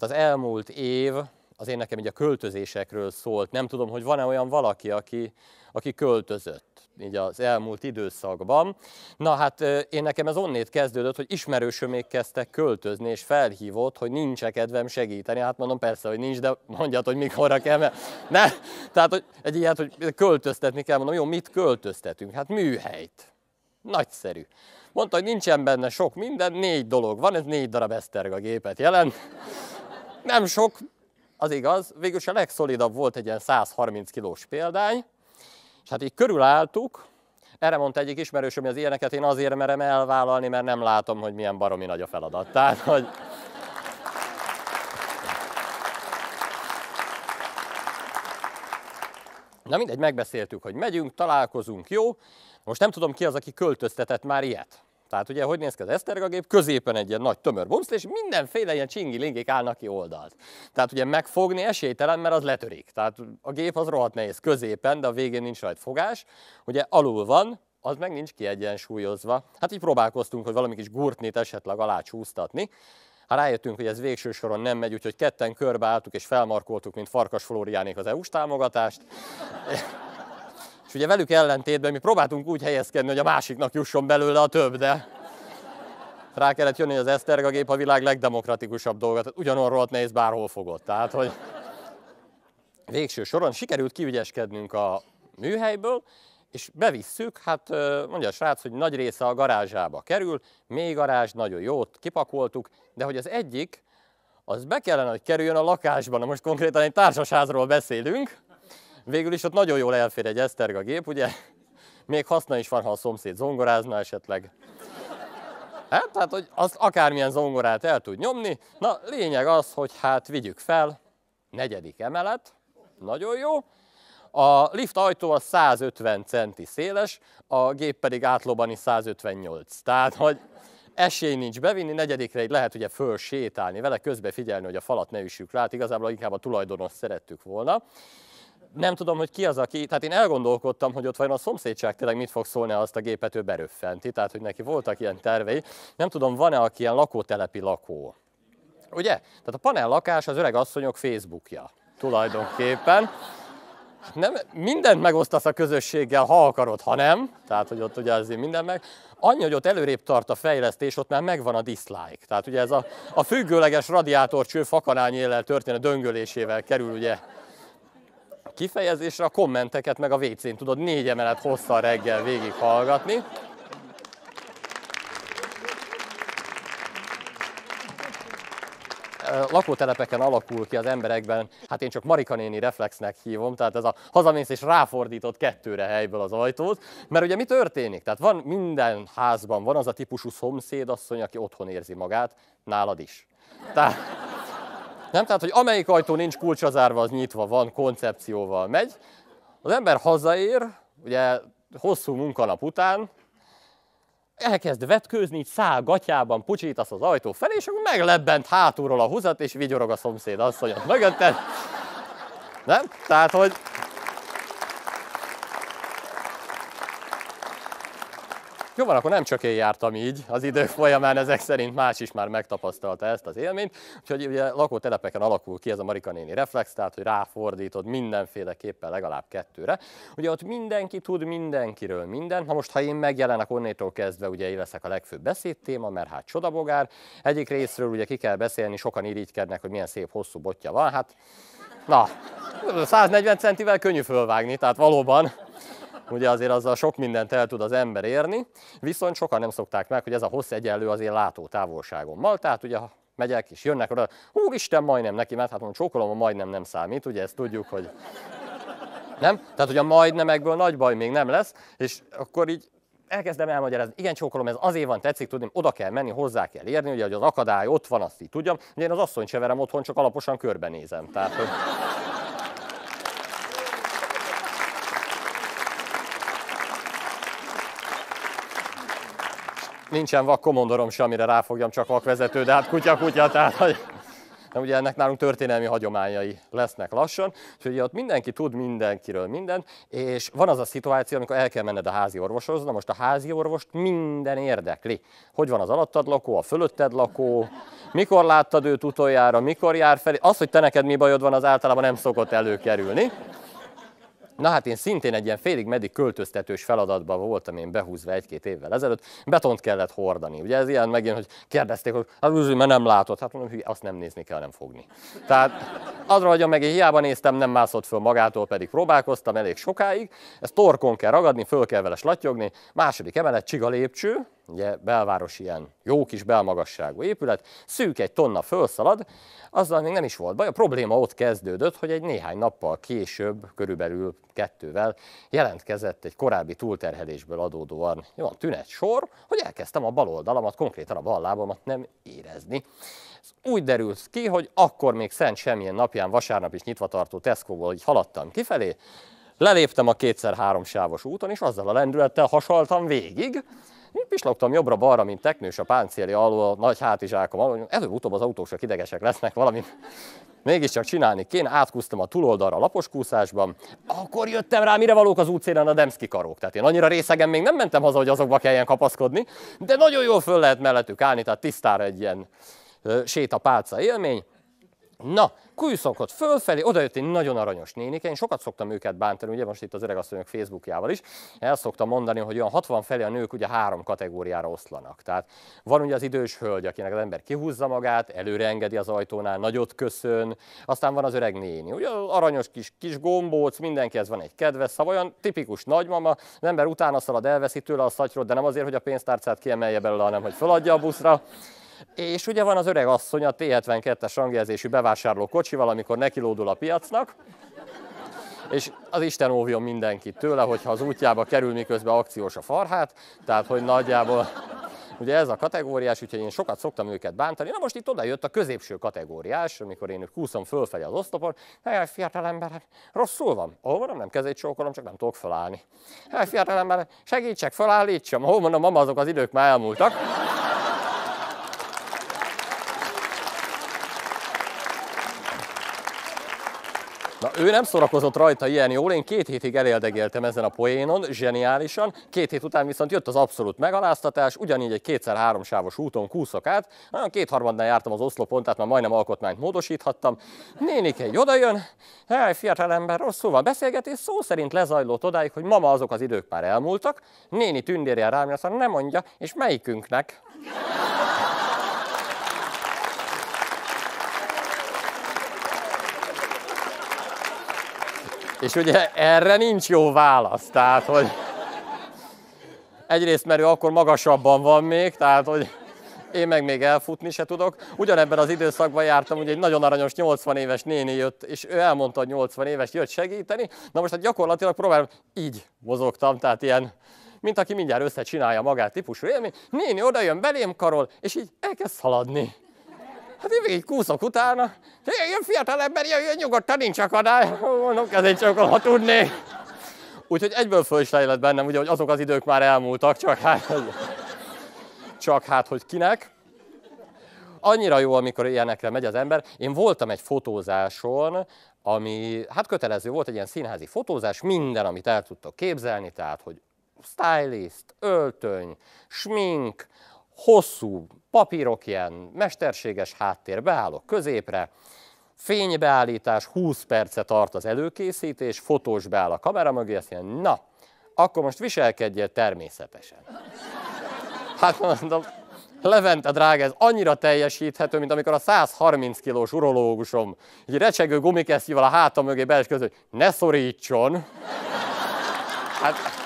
Az elmúlt év az én nekem így a költözésekről szólt. Nem tudom, hogy van-e olyan valaki, aki, aki költözött így az elmúlt időszakban. Na hát én nekem ez onnét kezdődött, hogy még kezdtek költözni, és felhívott, hogy nincs -e kedvem segíteni. Hát mondom, persze, hogy nincs, de mondjad, hogy mikorra kell, mert ne. Tehát hogy egy ilyet, hogy költöztetni kell, mondom, jó, mit költöztetünk? Hát műhelyt. Nagyszerű. Mondta, hogy nincsen benne sok minden, négy dolog van, ez négy darab Eszterga gépet jelent. Nem sok, az igaz, végülis a legszolidabb volt egy ilyen 130 kilós példány, és hát így körülálltuk, erre mondta egyik ismerősöm, hogy az ilyeneket én azért merem elvállalni, mert nem látom, hogy milyen baromi nagy a feladat. Tehát, hogy... Na mindegy, megbeszéltük, hogy megyünk, találkozunk, jó? Most nem tudom ki az, aki költöztetett már ilyet. Tehát ugye, hogy néz ki az esztergagép? Középen egy ilyen nagy tömör bumsz, és mindenféle ilyen csingi-lingék állnak ki oldalt. Tehát ugye megfogni esélytelen, mert az letörik. Tehát a gép az rohadt nehéz középen, de a végén nincs rajt fogás. Ugye alul van, az meg nincs kiegyensúlyozva. Hát így próbálkoztunk, hogy valami kis gurtnit esetleg alá csúsztatni. Hát rájöttünk, hogy ez végső soron nem megy, úgyhogy ketten körbeálltuk és felmarkoltuk, mint Farkas Flóriánék az EU-s támogatást. És ugye velük ellentétben mi próbáltunk úgy helyezkedni, hogy a másiknak jusson belőle a több, de rá kellett jönni, hogy az gép a világ legdemokratikusabb dolga. Tehát ugyanorról néz bárhol fogott. Tehát, hogy végső soron sikerült kiügyeskednünk a műhelyből, és bevisszük, hát mondja a srác, hogy nagy része a garázsába kerül, mély garázs, nagyon jót kipakoltuk, de hogy az egyik, az be kellene, hogy kerüljön a lakásban. Na most konkrétan egy társasházról beszélünk, Végül is ott nagyon jól elfér egy Eszterga gép, ugye? Még haszna is van, ha a szomszéd zongorázna esetleg. Hát, tehát, hogy az akármilyen zongorát el tud nyomni. Na, lényeg az, hogy hát vigyük fel, negyedik emelet, nagyon jó. A lift ajtó a 150 centi széles, a gép pedig is 158. Tehát, hogy esély nincs bevinni, negyedikre így lehet ugye föl sétálni vele, közbe figyelni, hogy a falat ne üssük rá, hát igazából inkább a tulajdonos szerettük volna nem tudom, hogy ki az, aki, tehát én elgondolkodtam, hogy ott vajon a szomszédság tényleg mit fog szólni, azt a gépet ő beröffenti, tehát hogy neki voltak ilyen tervei. Nem tudom, van-e, aki ilyen lakótelepi lakó? Ugye? Tehát a panel lakás az öreg asszonyok Facebookja tulajdonképpen. Nem, mindent megosztasz a közösséggel, ha akarod, ha nem. Tehát, hogy ott ugye azért minden meg. Annyi, hogy ott előrébb tart a fejlesztés, ott már megvan a dislike. Tehát ugye ez a, a függőleges radiátorcső fakanányéllel történő döngölésével kerül ugye kifejezésre, a kommenteket meg a WC-n tudod négy emelet hosszan reggel végig hallgatni. lakótelepeken alakul ki az emberekben, hát én csak Marika néni reflexnek hívom, tehát ez a hazamész és ráfordított kettőre helyből az ajtót, mert ugye mi történik? Tehát van minden házban, van az a típusú szomszédasszony, aki otthon érzi magát, nálad is. Tehát, nem? Tehát, hogy amelyik ajtó nincs kulcsra zárva, az nyitva van, koncepcióval megy. Az ember hazaér, ugye hosszú munkanap után, elkezd vetkőzni, így száll gatyában, pucsítasz az ajtó felé, és akkor meglebbent hátulról a húzat, és vigyorog a szomszéd asszonyat mögötted. Nem? Tehát, hogy Jó van, akkor nem csak én jártam így, az idő folyamán ezek szerint más is már megtapasztalta ezt az élményt. Úgyhogy ugye lakótelepeken alakul ki ez a Marika néni reflex, tehát hogy ráfordítod mindenféleképpen legalább kettőre. Ugye ott mindenki tud mindenkiről mindent. Na most, ha én megjelenek onnétól kezdve, ugye én leszek a legfőbb beszédtéma, mert hát csodabogár. Egyik részről ugye ki kell beszélni, sokan irigykednek, hogy milyen szép hosszú botja van. Hát, na, 140 centivel könnyű fölvágni, tehát valóban Ugye azért azzal sok mindent el tud az ember érni, viszont sokan nem szokták meg, hogy ez a hossz egyenlő azért látó távolságon. Tehát ugye megyek és jönnek oda, úristen, majdnem neki mert hát mondom, csókolom, a majdnem nem számít, ugye ezt tudjuk, hogy nem? Tehát, hogy a majdnemekből nagy baj még nem lesz, és akkor így elkezdem elmagyarázni, igen, csókolom, ez azért van, tetszik tudni, oda kell menni, hozzá kell érni, ugye, hogy az akadály ott van, azt így tudjam. Ugye én az asszony cseverem otthon, csak alaposan körbenézem. Tehát, hogy... nincsen vak komondorom sem, amire ráfogjam, csak vakvezető, de hát kutya-kutya, tehát hogy... De ugye ennek nálunk történelmi hagyományai lesznek lassan, úgyhogy ott mindenki tud mindenkiről mindent, és van az a szituáció, amikor el kell menned a házi orvoshoz, na most a házi orvost minden érdekli. Hogy van az alattad lakó, a fölötted lakó, mikor láttad őt utoljára, mikor jár felé. Az, hogy te neked mi bajod van, az általában nem szokott előkerülni. Na hát én szintén egy ilyen félig meddig költöztetős feladatban voltam én behúzva egy-két évvel ezelőtt, betont kellett hordani. Ugye ez ilyen megint, hogy kérdezték, hogy hát úgy, mert nem látott, hát mondom, hogy azt nem nézni kell, nem fogni. Tehát azra vagyok meg, én hiába néztem, nem mászott föl magától, pedig próbálkoztam elég sokáig, ezt torkon kell ragadni, föl kell vele slatyogni, második emelet, csiga lépcső, ugye belváros ilyen jó kis belmagasságú épület, szűk egy tonna felszalad, azzal még nem is volt baj. A probléma ott kezdődött, hogy egy néhány nappal később, körülbelül kettővel jelentkezett egy korábbi túlterhelésből adódóan olyan tünet sor, hogy elkezdtem a bal oldalamat, konkrétan a bal lábamat nem érezni. Ez úgy derült ki, hogy akkor még Szent Semmilyen napján vasárnap is nyitva tartó Tesco-ból így haladtam kifelé, leléptem a kétszer-három sávos úton, és azzal a lendülettel hasaltam végig, így hm, pislogtam jobbra-balra, mint teknős a páncéli alól a nagy hátizsákom alól. előbb-utóbb az autósok idegesek lesznek valami. Mégiscsak csinálni kéne, átkúztam a túloldalra a lapos kúszásban, akkor jöttem rá, mire valók az útszélen a Demszki karók. Tehát én annyira részegen még nem mentem haza, hogy azokba kelljen kapaszkodni, de nagyon jól föl lehet mellettük állni, tehát tisztára egy ilyen sétapálca élmény. Na, kujszokot fölfelé, oda jött egy nagyon aranyos nénike, én sokat szoktam őket bántani, ugye most itt az öregasszonyok Facebookjával is, el szoktam mondani, hogy olyan 60 felé a nők ugye három kategóriára oszlanak. Tehát van ugye az idős hölgy, akinek az ember kihúzza magát, előre engedi az ajtónál, nagyot köszön, aztán van az öreg néni, ugye aranyos kis, kis gombóc, mindenkihez van egy kedves szava, olyan tipikus nagymama, az ember utána szalad, elveszi tőle a szatyrot, de nem azért, hogy a pénztárcát kiemelje belőle, hanem hogy feladja a buszra. És ugye van az öreg asszony a T72-es rangjelzésű bevásárló kocsival, amikor nekilódul a piacnak, és az Isten óvjon mindenkit tőle, hogyha az útjába kerül, miközben akciós a farhát, tehát hogy nagyjából Ugye ez a kategóriás, úgyhogy én sokat szoktam őket bántani. Na most itt oda jött a középső kategóriás, amikor én kúszom fölfelé az oszlopon. Hely, fiatal ember, rosszul van. Ahol van, nem kezét csókolom, csak nem tudok felállni. Hely, fiatal ember, segítsek, felállítsam. Ahol mondom, mama, azok az idők már elmúltak. Na ő nem szórakozott rajta ilyen jól, én két hétig eléldegéltem ezen a poénon, zseniálisan, két hét után viszont jött az abszolút megaláztatás, ugyanígy egy kétszer háromsávos úton kúszok át, olyan kétharmadnál jártam az oszlopon, tehát már majdnem alkotmányt módosíthattam. Nénik egy odajön, hely ember, rosszul van beszélgetés, szó szerint lezajlott odáig, hogy mama azok az idők már elmúltak, néni tündérjel rám, aztán nem mondja, és melyikünknek? És ugye erre nincs jó válasz, tehát hogy egyrészt, mert ő akkor magasabban van még, tehát hogy én meg még elfutni se tudok. Ugyanebben az időszakban jártam, ugye egy nagyon aranyos 80 éves néni jött, és ő elmondta, hogy 80 éves jött segíteni. Na most hát gyakorlatilag próbálom, így mozogtam, tehát ilyen mint aki mindjárt összecsinálja magát típusú élmény, néni oda jön belém karol, és így elkezd szaladni. Hát én végig kúszok utána. Ilyen fiatal ember, jöjjön nyugodtan, nincs akadály. Mondom, kezdjék csak, ha tudnék. Úgyhogy egyből föl is lejlett bennem, ugye, hogy azok az idők már elmúltak, csak hát, csak hát, hogy kinek. Annyira jó, amikor ilyenekre megy az ember. Én voltam egy fotózáson, ami hát kötelező volt, egy ilyen színházi fotózás, minden, amit el tudtok képzelni, tehát, hogy stylist, öltöny, smink, hosszú papírok, ilyen mesterséges háttér, beállok középre, fénybeállítás, 20 perce tart az előkészítés, fotós beáll a kamera mögé, azt mondja, na, akkor most viselkedjél természetesen. Hát mondom, Levente drága, ez annyira teljesíthető, mint amikor a 130 kilós urológusom egy recsegő gumikesztyűvel a hátam mögé bees hogy ne szorítson. Hát,